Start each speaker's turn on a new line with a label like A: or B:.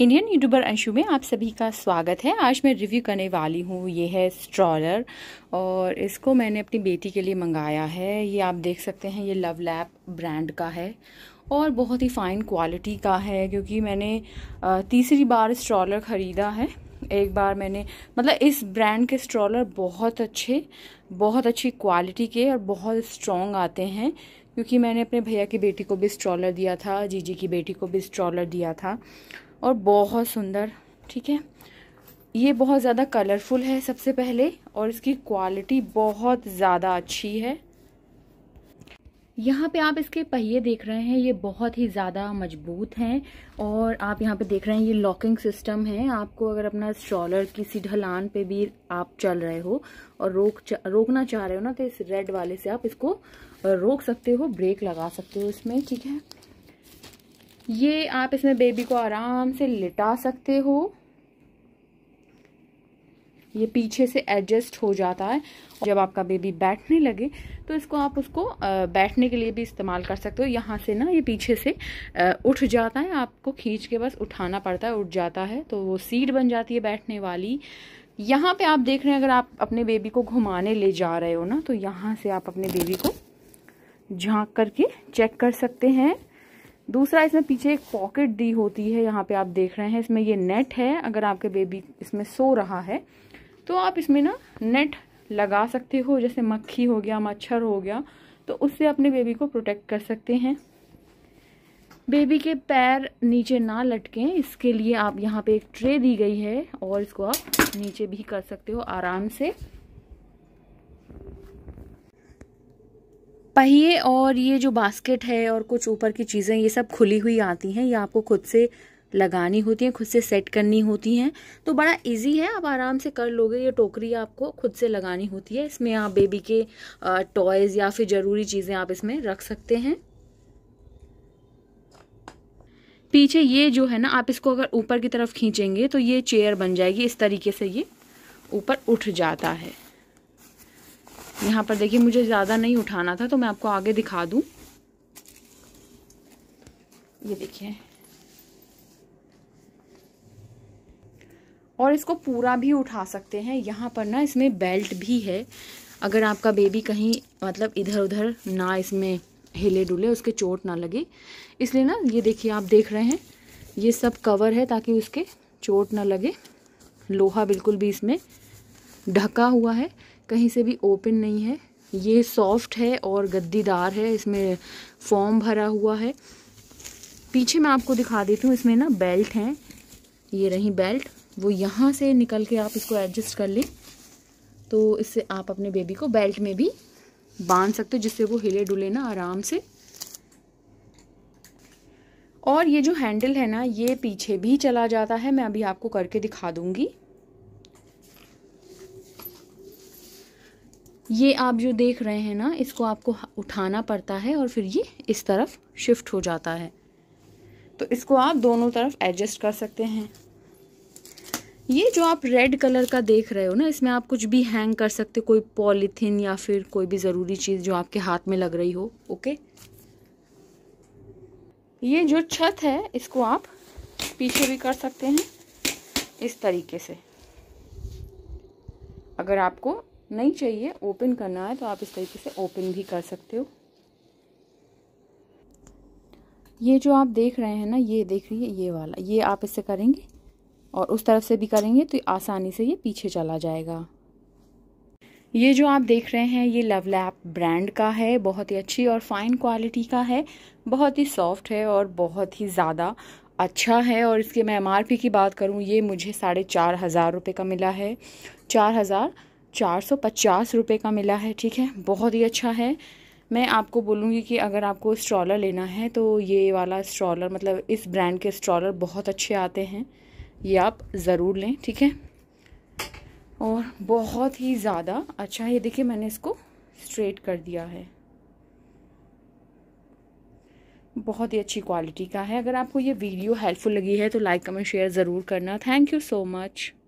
A: Indian YouTuber Anshu में आप सभी का स्वागत है आज मैं रिव्यू करने वाली हूँ ये है स्ट्रॉलर और इसको मैंने अपनी बेटी के लिए मंगाया है ये आप देख सकते हैं ये लव लैप ब्रांड का है और बहुत ही फ़ाइन क्वालिटी का है क्योंकि मैंने तीसरी बार स्ट्रॉलर ख़रीदा है एक बार मैंने मतलब इस ब्रांड के स्ट्रॉलर बहुत अच्छे बहुत अच्छी क्वालिटी के और बहुत स्ट्रॉन्ग आते हैं क्योंकि मैंने अपने भैया की बेटी को भी स्ट्रॉलर दिया था जीजी की बेटी को भी स्ट्रॉलर दिया था और बहुत सुंदर ठीक है ये बहुत ज़्यादा कलरफुल है सबसे पहले और इसकी क्वालिटी बहुत ज़्यादा अच्छी है यहाँ पे आप इसके पहिए देख रहे हैं ये बहुत ही ज़्यादा मजबूत हैं और आप यहाँ पे देख रहे हैं ये लॉकिंग सिस्टम है आपको अगर अपना स्ट्रॉलर किसी ढलान पे भी आप चल रहे हो और रोक चा, रोकना चाह रहे हो ना तो इस रेड वाले से आप इसको रोक सकते हो ब्रेक लगा सकते हो इसमें ठीक है ये आप इसमें बेबी को आराम से लिटा सकते हो ये पीछे से एडजस्ट हो जाता है जब आपका बेबी बैठने लगे तो इसको आप उसको बैठने के लिए भी इस्तेमाल कर सकते हो यहाँ से ना ये पीछे से उठ जाता है आपको खींच के बस उठाना पड़ता है उठ जाता है तो वो सीट बन जाती है बैठने वाली यहाँ पे आप देख रहे हैं अगर आप अपने बेबी को घुमाने ले जा रहे हो ना तो यहाँ से आप अपने बेबी को झाँक करके चेक कर सकते हैं दूसरा इसमें पीछे एक पॉकेट दी होती है यहाँ पे आप देख रहे हैं इसमें ये नेट है अगर आपके बेबी इसमें सो रहा है तो आप इसमें ना नेट लगा सकते हो जैसे मक्खी हो गया मच्छर हो गया तो उससे अपने बेबी को प्रोटेक्ट कर सकते हैं बेबी के पैर नीचे ना लटकें इसके लिए आप यहाँ पे एक ट्रे दी गई है और इसको आप नीचे भी कर सकते हो आराम से पहिए और ये जो बास्केट है और कुछ ऊपर की चीज़ें ये सब खुली हुई आती हैं ये आपको खुद से लगानी होती हैं खुद से सेट करनी होती हैं तो बड़ा इजी है आप आराम से कर लोगे ये टोकरी आपको खुद से लगानी होती है इसमें आप बेबी के टॉयज़ या फिर ज़रूरी चीज़ें आप इसमें रख सकते हैं पीछे ये जो है ना आप इसको अगर ऊपर की तरफ खींचेंगे तो ये चेयर बन जाएगी इस तरीके से ये ऊपर उठ जाता है यहाँ पर देखिए मुझे ज़्यादा नहीं उठाना था तो मैं आपको आगे दिखा दूँ ये देखिए और इसको पूरा भी उठा सकते हैं यहाँ पर ना इसमें बेल्ट भी है अगर आपका बेबी कहीं मतलब इधर उधर ना इसमें हिले डुले उसके चोट ना लगे इसलिए ना ये देखिए आप देख रहे हैं ये सब कवर है ताकि उसके चोट ना लगे लोहा बिल्कुल भी इसमें ढका हुआ है कहीं से भी ओपन नहीं है ये सॉफ्ट है और गद्दीदार है इसमें फॉर्म भरा हुआ है पीछे मैं आपको दिखा देती हूँ इसमें ना बेल्ट हैं ये रही बेल्ट वो यहाँ से निकल के आप इसको एडजस्ट कर लें तो इससे आप अपने बेबी को बेल्ट में भी बांध सकते हो जिससे वो हिले डुले ना आराम से और ये जो हैंडल है ना ये पीछे भी चला जाता है मैं अभी आपको करके दिखा दूंगी ये आप जो देख रहे हैं ना इसको आपको उठाना पड़ता है और फिर ये इस तरफ शिफ्ट हो जाता है तो इसको आप दोनों तरफ एडजस्ट कर सकते हैं ये जो आप रेड कलर का देख रहे हो ना इसमें आप कुछ भी हैंग कर सकते हो कोई पॉलीथिन या फिर कोई भी ज़रूरी चीज़ जो आपके हाथ में लग रही हो ओके ये जो छत है इसको आप पीछे भी कर सकते हैं इस तरीके से अगर आपको नहीं चाहिए ओपन करना है तो आप इस तरीके से ओपन भी कर सकते हो ये जो आप देख रहे हैं ना ये देख रही है ये वाला ये आप इससे करेंगे और उस तरफ से भी करेंगे तो आसानी से ये पीछे चला जाएगा ये जो आप देख रहे हैं ये लव लैप ब्रांड का है बहुत ही अच्छी और फाइन क्वालिटी का है बहुत ही सॉफ्ट है और बहुत ही ज़्यादा अच्छा है और इसके मैं एम की बात करूँ ये मुझे साढ़े चार हज़ार रुपये का मिला है चार हज़ार चार सौ पचास रुपये का मिला है ठीक है बहुत ही अच्छा है मैं आपको बोलूँगी कि अगर आपको स्ट्रॉलर लेना है तो ये वाला स्ट्रॉलर मतलब इस ब्रांड के स्ट्रॉलर बहुत अच्छे आते हैं ये आप ज़रूर लें ठीक है और बहुत ही ज़्यादा अच्छा ये देखिए मैंने इसको स्ट्रेट कर दिया है बहुत ही अच्छी क्वालिटी का है अगर आपको ये वीडियो हेल्पफुल लगी है तो लाइक कमेंट शेयर ज़रूर करना थैंक यू सो मच